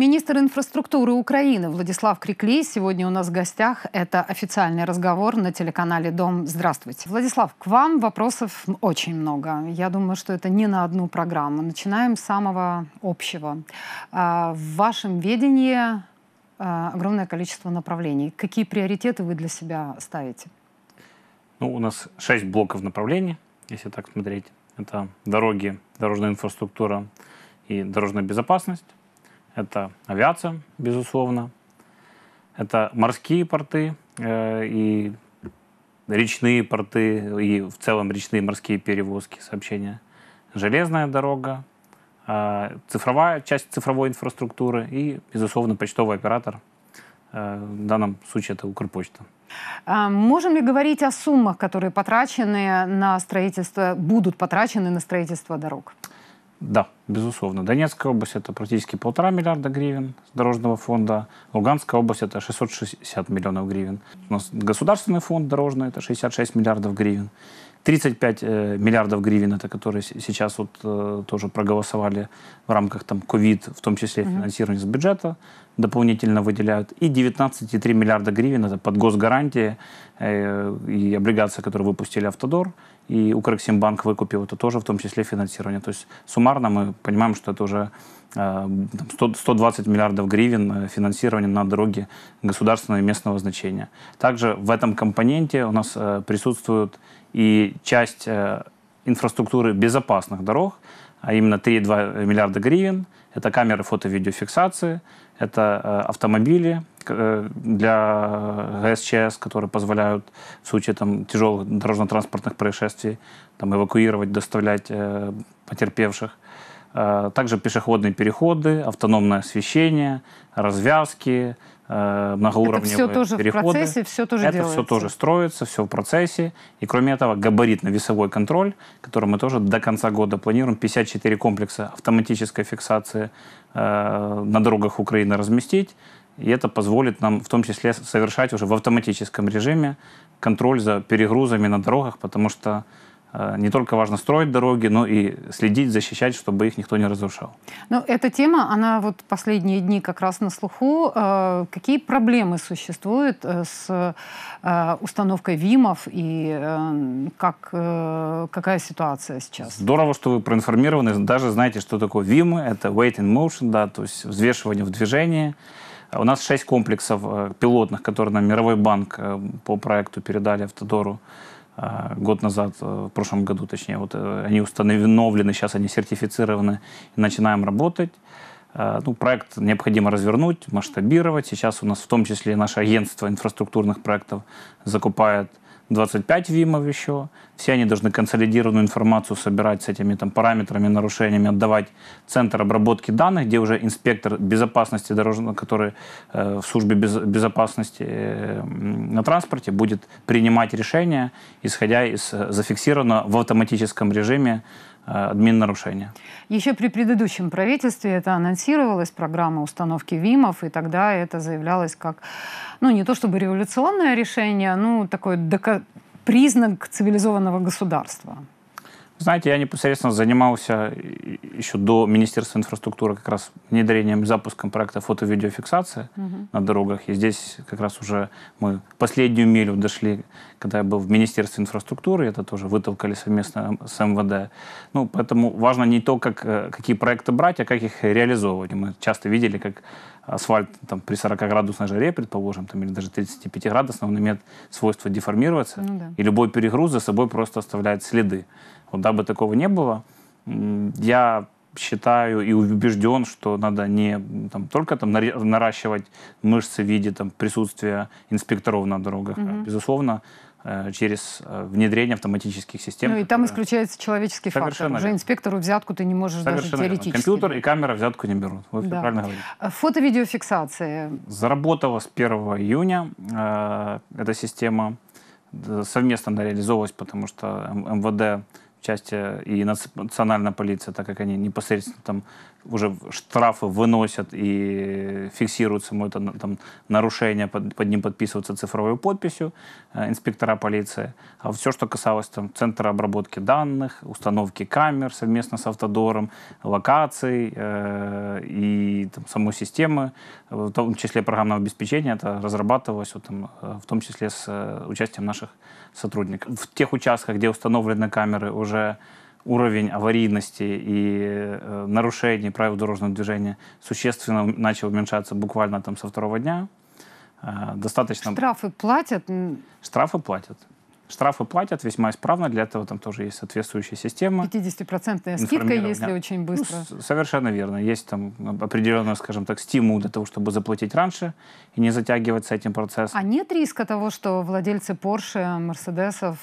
Министр инфраструктуры Украины Владислав Криклей сегодня у нас в гостях. Это официальный разговор на телеканале «Дом». Здравствуйте. Владислав, к вам вопросов очень много. Я думаю, что это не на одну программу. Начинаем с самого общего. А, в вашем ведении а, огромное количество направлений. Какие приоритеты вы для себя ставите? Ну, у нас шесть блоков направлений, если так смотреть. Это дороги, дорожная инфраструктура и дорожная безопасность это авиация, безусловно. Это морские порты э, и речные порты, и в целом речные морские перевозки, сообщения. Железная дорога, э, цифровая часть цифровой инфраструктуры и, безусловно, почтовый оператор. Э, в данном случае это Укрпочта. А, можем ли говорить о суммах, которые потрачены на строительство, будут потрачены на строительство дорог? Да, безусловно. Донецкая область – это практически полтора миллиарда гривен с дорожного фонда. Луганская область – это 660 миллионов гривен. У нас государственный фонд дорожный – это 66 миллиардов гривен. 35 э, миллиардов гривен, это которые сейчас вот э, тоже проголосовали в рамках там ковид, в том числе финансирование с бюджета, дополнительно выделяют. И 19,3 миллиарда гривен, это под госгарантии э, и облигации, которые выпустили Автодор, и Укрексимбанк выкупил это тоже, в том числе финансирование. То есть суммарно мы понимаем, что это уже 120 э, миллиардов гривен э, финансирования на дороги государственного и местного значения. Также в этом компоненте у нас э, присутствует и часть инфраструктуры безопасных дорог, а именно 3,2 миллиарда гривен. Это камеры фото-видеофиксации, это автомобили для ГСЧС, которые позволяют в случае там, тяжелых дорожно-транспортных происшествий там, эвакуировать, доставлять потерпевших. Э, также пешеходные переходы, автономное освещение, развязки, э, многоуровневые это все тоже переходы. в процессе, все тоже Это делается. все тоже строится, все в процессе. И кроме этого, габаритно-весовой контроль, который мы тоже до конца года планируем, 54 комплекса автоматической фиксации э, на дорогах Украины разместить. И это позволит нам в том числе совершать уже в автоматическом режиме контроль за перегрузами на дорогах, потому что Э, не только важно строить дороги, но и следить, защищать, чтобы их никто не разрушал. Ну, эта тема, она вот последние дни как раз на слуху. Э, какие проблемы существуют э, с установкой ВИМов и как, какая ситуация сейчас? Здорово, что вы проинформированы. Даже знаете, что такое ВИМы. Это Wait in Motion, да, то есть взвешивание в движении. У нас шесть комплексов пилотных, которые нам Мировой банк по проекту передали Автодору а, год назад, э, в прошлом году точнее, вот э, они установлены, сейчас они сертифицированы, и начинаем работать. А, ну, проект необходимо развернуть, масштабировать. Сейчас у нас в том числе наше агентство инфраструктурных проектов закупает 25 вимов еще. Все они должны консолидированную информацию собирать с этими там, параметрами, нарушениями, отдавать центр обработки данных, где уже инспектор безопасности дорожного, который э, в службе без, безопасности э, на транспорте будет принимать решения, исходя из э, зафиксированного в автоматическом режиме Э, админ нарушения. Еще при предыдущем правительстве это анонсировалась программа установки ВИМов, и тогда это заявлялось как, ну, не то чтобы революционное решение, а, ну, такой признак цивилизованного государства. Знаете, я непосредственно занимался еще до Министерства инфраструктуры как раз внедрением, запуском проекта фото-видеофиксации угу. на дорогах. И здесь как раз уже мы последнюю милю дошли, когда я был в Министерстве инфраструктуры, это тоже вытолкали совместно с МВД. Ну, поэтому важно не то, как, э, какие проекты брать, а как их реализовывать. Мы часто видели, как асфальт там, при 40-градусной жаре, предположим, там, или даже 35-градусной, он имеет свойство деформироваться, ну, да. и любой перегруз за собой просто оставляет следы. Вот дабы такого не было, я считаю и убежден, что надо не там, только там, наращивать мышцы в виде там, присутствия инспекторов на дорогах, mm а, безусловно, э, через э, внедрение автоматических систем. Ну и там э, исключается человеческий фактор. Верно. Уже инспектору взятку ты не можешь даже теоретически. Верно. Компьютер и камера взятку не берут. Вы да. правильно говорите. А фото-видеофиксация. Заработала с 1 июня эта система. Совместно она реализовывалась, потому что МВД части и национальная полиция, так как они непосредственно там уже штрафы выносят и фиксируют само это там, нарушение, под, под ним подписываются цифровой подписью э, инспектора полиции. А все, что касалось там, центра обработки данных, установки камер совместно с автодором, локаций э, и там, самой системы, в том числе программного обеспечения, это разрабатывалось вот, там, э, в том числе с э, участием наших сотрудников. В тех участках, где установлены камеры уже уже уровень аварийности и э, нарушений правил дорожного движения существенно начал уменьшаться буквально там со второго дня. Э, достаточно... Штрафы платят? Штрафы платят. Штрафы платят весьма исправно, для этого там тоже есть соответствующая система. 50-процентная скидка, если очень ну, быстро. Ну, совершенно верно. Есть там определенный, скажем так, стимул для того, чтобы заплатить раньше и не затягивать с этим процессом. А нет риска того, что владельцы Porsche, Мерседесов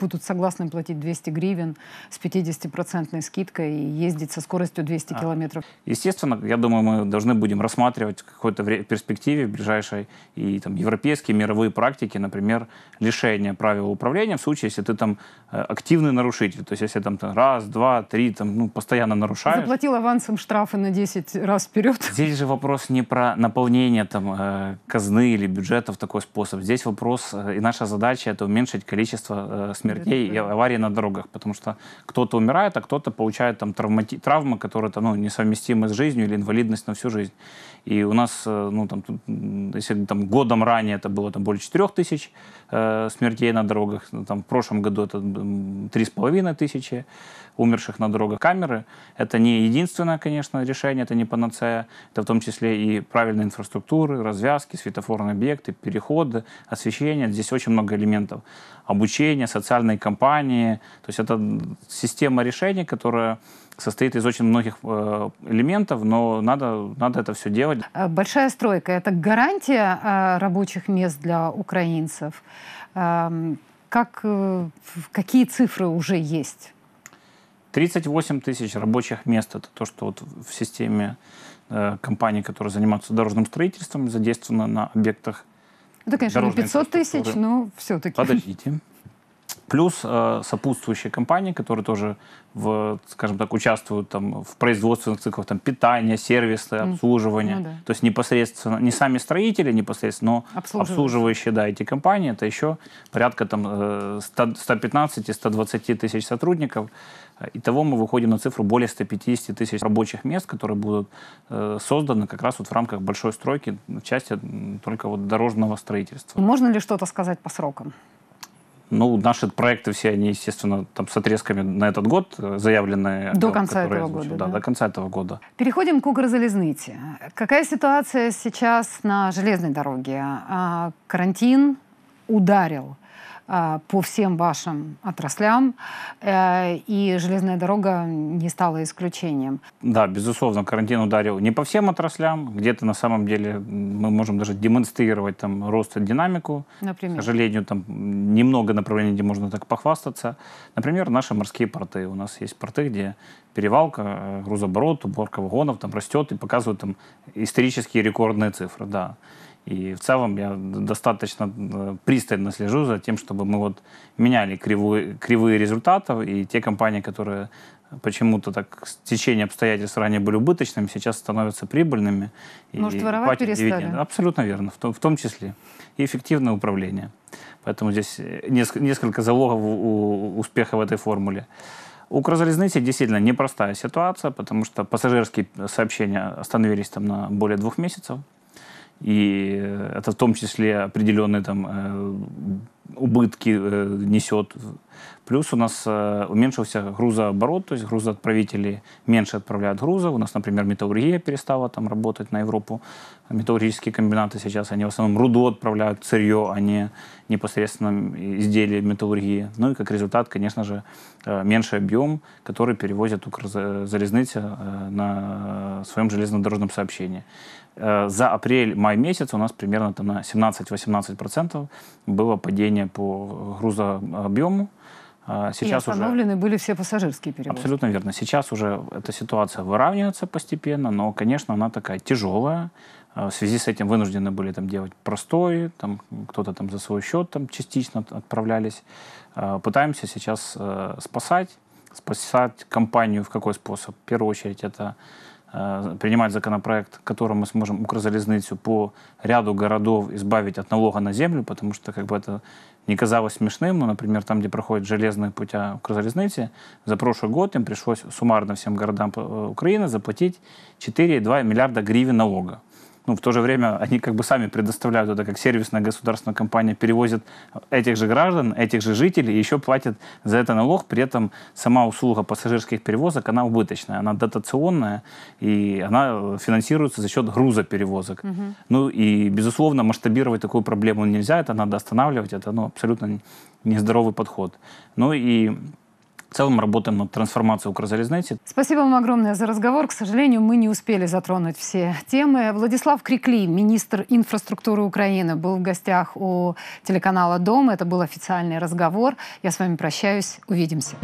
будут согласны платить 200 гривен с 50-процентной скидкой и ездить со скоростью 200 а. километров. Естественно, я думаю, мы должны будем рассматривать в какой-то перспективе в ближайшей и там, европейские, мировые практики, например, лишение правил управления в случае, если ты там э, активный нарушитель. То есть если там, там раз, два, три, там, ну, постоянно нарушаешь. Заплатил авансом штрафы на 10 раз вперед. Здесь же вопрос не про наполнение там, э, казны или бюджета в такой способ. Здесь вопрос, э, и наша задача — это уменьшить количество смертей и аварий на дорогах, потому что кто-то умирает, а кто-то получает там травмати- травмы, которые там, ну, несовместимы с жизнью или инвалидность на всю жизнь. И у нас, э, ну, там, если там, годом ранее это было там, более 4 тысяч э, смертей на дорогах, ну, там, в прошлом году это 3,5 тысячи умерших на дорогах. Камеры — это не единственное, конечно, решение, это не панацея. Это в том числе и правильная инфраструктура, развязки, светофорные объекты, переходы, освещение. Здесь очень много элементов. Обучение, социальные компании. То есть это система решений, которая состоит из очень многих э, элементов, но надо, надо это все делать. Э, большая стройка — это гарантия э, рабочих мест для украинцев. Эм, как, какие цифры уже есть? 38 тысяч рабочих мест — это то, что вот в системе компаний, которые занимаются дорожным строительством, задействовано на объектах это, ну, конечно, не 500 тысяч, но все-таки. Подождите плюс э, сопутствующие компании, которые тоже, в, скажем так, участвуют там, в производственных циклах там, питания, сервисы, обслуживания. Ну, да. То есть непосредственно, не сами строители а непосредственно, но обслуживающие да, эти компании, это еще порядка там, 115-120 э, тысяч сотрудников. Итого мы выходим на цифру более 150 тысяч рабочих мест, которые будут э, созданы как раз вот в рамках большой стройки, части только вот дорожного строительства. Можно ли что-то сказать по срокам? Ну, наши проекты все, они, естественно, там с отрезками на этот год э, заявлены. Э, до конца этого года, да, да? до конца этого года. Переходим к Укрзалезните. Какая ситуация сейчас на железной дороге? А, карантин ударил а, по всем вашим отраслям, э, и железная дорога не стала исключением. Да, безусловно, карантин ударил не по всем отраслям, где-то на самом деле мы можем даже демонстрировать там рост и динамику. Например? К сожалению, там немного направлений, где можно так похвастаться. Например, наши морские порты. У нас есть порты, где перевалка, э, грузооборот, уборка вагонов там растет и показывают там исторические рекордные цифры, да. И в целом я достаточно э, пристально слежу за тем, чтобы мы вот меняли кривые, кривые результатов, и те компании, которые почему-то так с течением обстоятельств ранее были убыточными, сейчас становятся прибыльными. Может, и воровать перестали? Дивиденды. Абсолютно верно, в том, в том числе. И эффективное управление. Поэтому здесь э, несколько, несколько залогов у успеха в этой формуле. У Укрзалезницы действительно непростая ситуация, потому что пассажирские сообщения остановились там на более двух месяцев и это в том числе определенные там э, убытки э, несет. Плюс у нас э, уменьшился грузооборот, то есть грузоотправители меньше отправляют груза. У нас, например, металлургия перестала там работать на Европу металлургические комбинаты сейчас, они в основном руду отправляют, сырье, а не непосредственно изделия металлургии. Ну и как результат, конечно же, э, меньший объем, который перевозят Укрзалезница э, э, на своем железнодорожном сообщении. За апрель-май месяц у нас примерно там на 17-18% было падение по грузообъему, а, сейчас и остановлены уже... были все пассажирские перевозки. Абсолютно верно. Сейчас уже эта ситуация выравнивается постепенно, но, конечно, она такая тяжелая. А, в связи с этим вынуждены были там делать простой, там кто-то там за свой счет там частично отправлялись. А, пытаемся сейчас э, спасать, спасать компанию в какой способ. В первую очередь это Э, принимать законопроект, которым мы сможем Укрзалезницу по ряду городов избавить от налога на землю, потому что как бы это не казалось смешным, но, ну, например, там, где проходят железные путя а Укрзалезницы, за прошлый год им пришлось суммарно всем городам э, Украины заплатить 4,2 миллиарда гривен налога ну, в то же время они как бы сами предоставляют это как сервисная государственная компания, перевозят этих же граждан, этих же жителей, и еще платят за это налог, при этом сама услуга пассажирских перевозок, она убыточная, она дотационная, и она э, финансируется за счет груза перевозок. Угу. Ну и, безусловно, масштабировать такую проблему нельзя, это надо останавливать, это ну, абсолютно нездоровый подход. Ну и в целом работаем над трансформацией Укрзалезницы. Спасибо вам огромное за разговор. К сожалению, мы не успели затронуть все темы. Владислав Крикли, министр инфраструктуры Украины, был в гостях у телеканала «Дом». Это был официальный разговор. Я с вами прощаюсь. Увидимся.